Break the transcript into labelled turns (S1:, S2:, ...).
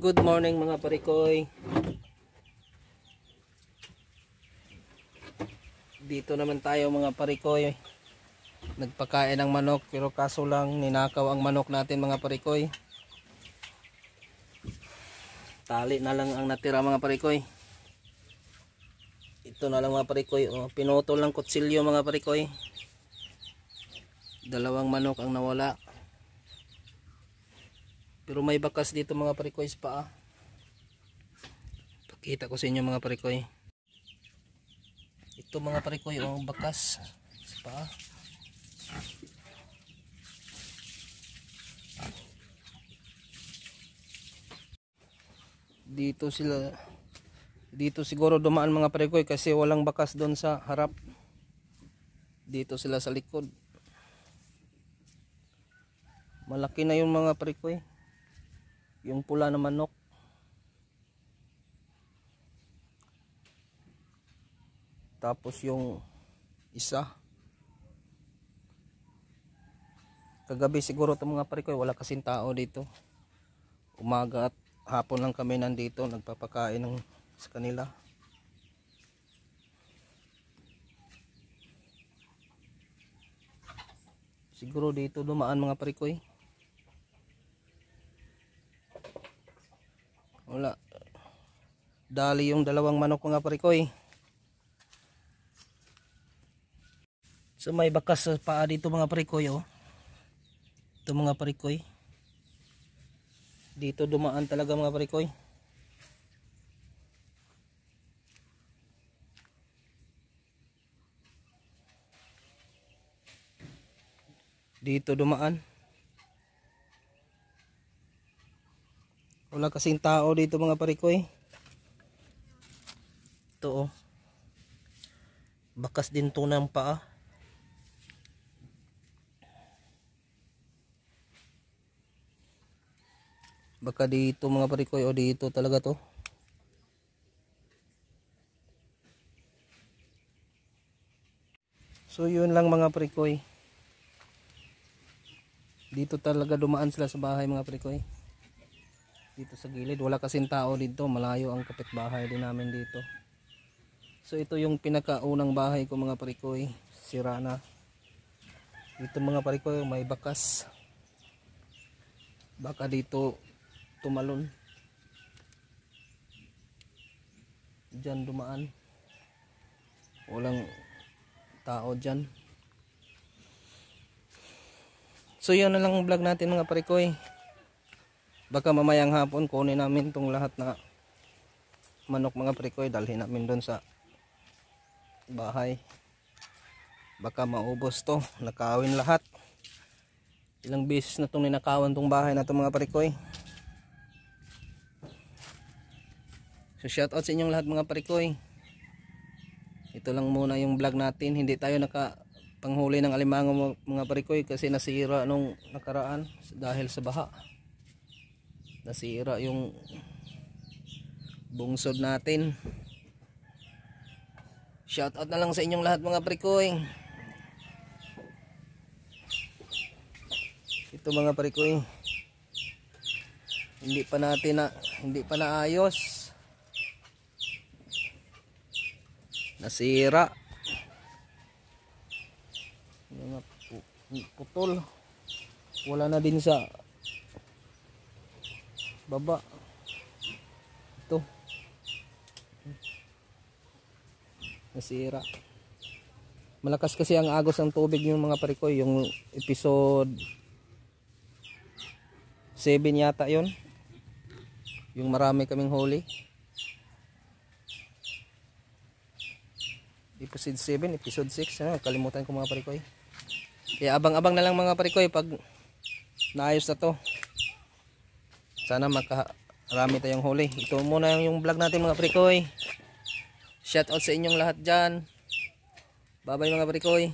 S1: Good morning mga parikoy. Dito naman tayo mga parikoy. Nagpakain ng manok pero kaso lang ninakaw ang manok natin mga parikoy. Tali na lang ang natira mga parikoy. Ito na lang mga parikoy. O, oh, pinutol lang kutsilyo mga parikoy. Dalawang manok ang nawala pero may bakas dito mga parikoy sa paa ah. pakita ko sa inyo mga parikoy ito mga parikoy ang oh, bakas pa. paa ah. dito sila dito siguro dumaan mga parikoy kasi walang bakas doon sa harap dito sila sa likod malaki na yung mga parikoy yung pula na manok tapos yung isa kagabi siguro itong mga parikoy eh, wala kasing tao dito umaga at hapon lang kami nandito nagpapakain ng sa kanila siguro dito dumaan mga parikoy eh. wala dali yung dalawang manok mga parikoy eh. so may bakas sa paa dito mga parikoy oh. ito mga parikoy eh. dito dumaan talaga mga parikoy eh. dito dumaan wala kasing tao dito mga parikoy ito oh bakas din to ng paa baka dito mga parikoy o dito talaga to so yun lang mga parikoy dito talaga dumaan sila sa bahay mga prikoy dito sa gilid wala kasing tao dito malayo ang kapitbahay din namin dito so ito yung pinakaunang bahay ko mga parikoy sira na dito mga parikoy may bakas baka dito tumalon dyan dumaan walang tao dyan so yun na lang vlog natin mga parikoy baka mamayang hapon kunin namin tong lahat na manok mga prikoy dalhin namin doon sa bahay baka maubos to nakawin lahat ilang beses na tong ninakawan tong bahay na tong mga prikoy so shout out sa inyong lahat mga prikoy ito lang muna yung vlog natin hindi tayo naka panghuli ng alimango mga prikoy kasi nasira nung nakaraan dahil sa baha nasira yung bungsod natin shout out na lang sa inyong lahat mga prikoy ito mga prikoy hindi pa natin na hindi pa naayos nasira putol wala na din sa baba ito nasira malakas kasi ang agos ng tubig yung mga parikoy yung episode 7 yata yon yung marami kaming huli episode 7 episode 6 ano, kalimutan ko mga parikoy kaya abang abang na lang mga parikoy pag naayos na to sana makarami tayong huli ito muna yung vlog natin mga prikoy shout out sa inyong lahat dyan bye bye mga prikoy